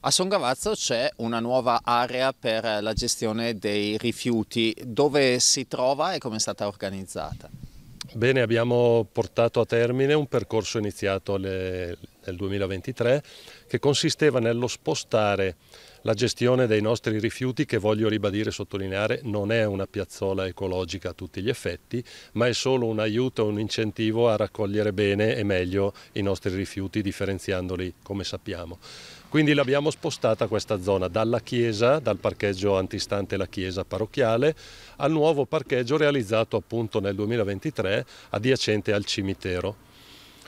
A Songavazzo c'è una nuova area per la gestione dei rifiuti. Dove si trova e come è stata organizzata? Bene, abbiamo portato a termine un percorso iniziato alle, del 2023 che consisteva nello spostare la gestione dei nostri rifiuti che voglio ribadire e sottolineare non è una piazzola ecologica a tutti gli effetti, ma è solo un aiuto, un incentivo a raccogliere bene e meglio i nostri rifiuti differenziandoli come sappiamo. Quindi l'abbiamo spostata questa zona dalla chiesa, dal parcheggio antistante la chiesa parrocchiale, al nuovo parcheggio realizzato appunto nel 2023 adiacente al cimitero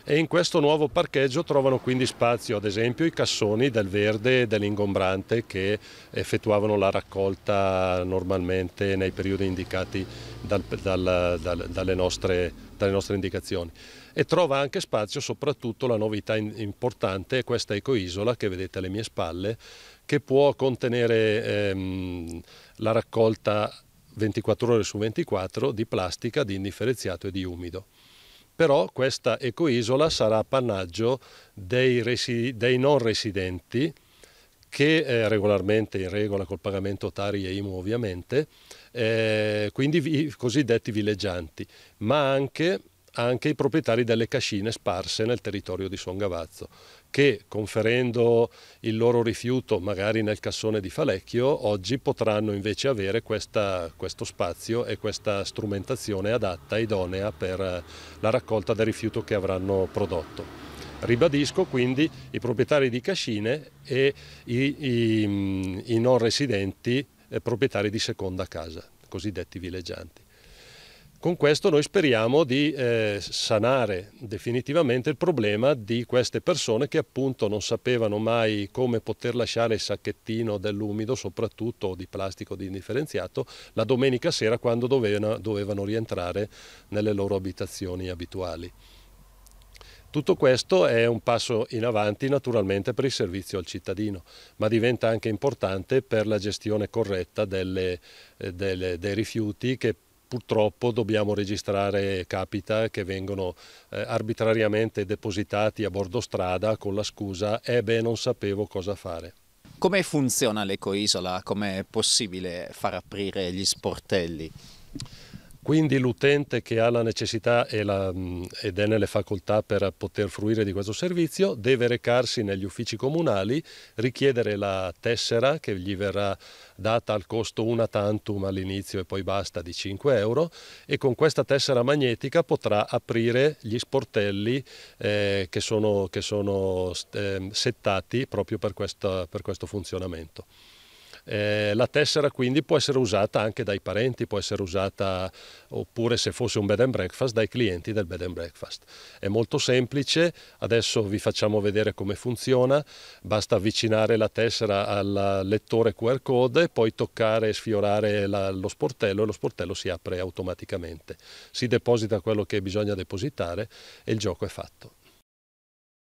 e in questo nuovo parcheggio trovano quindi spazio ad esempio i cassoni del verde e dell'ingombrante che effettuavano la raccolta normalmente nei periodi indicati dal, dal, dal, dalle, nostre, dalle, nostre, indicazioni. E trova anche spazio soprattutto la novità in, importante, questa ecoisola che vedete alle mie spalle, che può contenere ehm, la raccolta 24 ore su 24 di plastica, di indifferenziato e di umido però questa ecoisola sarà appannaggio dei, dei non residenti che eh, regolarmente, in regola col pagamento Tari e IMU ovviamente, eh, quindi i cosiddetti villeggianti, ma anche anche i proprietari delle cascine sparse nel territorio di Songavazzo, che conferendo il loro rifiuto magari nel cassone di Falecchio, oggi potranno invece avere questa, questo spazio e questa strumentazione adatta, idonea per eh, la raccolta del rifiuto che avranno prodotto. Ribadisco quindi i proprietari di cascine e i, i, mm, i non residenti eh, proprietari di seconda casa, cosiddetti villeggianti. Con questo noi speriamo di eh, sanare definitivamente il problema di queste persone che appunto non sapevano mai come poter lasciare il sacchettino dell'umido, soprattutto di plastico di indifferenziato, la domenica sera quando dovevano, dovevano rientrare nelle loro abitazioni abituali. Tutto questo è un passo in avanti naturalmente per il servizio al cittadino, ma diventa anche importante per la gestione corretta delle, eh, delle, dei rifiuti che purtroppo dobbiamo registrare capita che vengono eh, arbitrariamente depositati a bordo strada con la scusa «eh beh, non sapevo cosa fare». Come funziona l'ecoisola? Com'è possibile far aprire gli sportelli? Quindi l'utente che ha la necessità la, mm, ed è nelle facoltà per poter fruire di questo servizio deve recarsi negli uffici comunali, richiedere la tessera che gli verrà data al costo una tantum all'inizio e poi basta di 5 euro e con questa tessera magnetica potrà aprire gli sportelli eh, che sono, che sono eh, settati proprio per questo, per questo funzionamento. Eh, la tessera quindi può essere usata anche dai parenti, può essere usata oppure se fosse un bed and breakfast dai clienti del bed and breakfast. È molto semplice, adesso vi facciamo vedere come funziona, basta avvicinare la tessera al lettore QR code e poi toccare e sfiorare la, lo sportello e lo sportello si apre automaticamente. Si deposita quello che bisogna depositare e il gioco è fatto.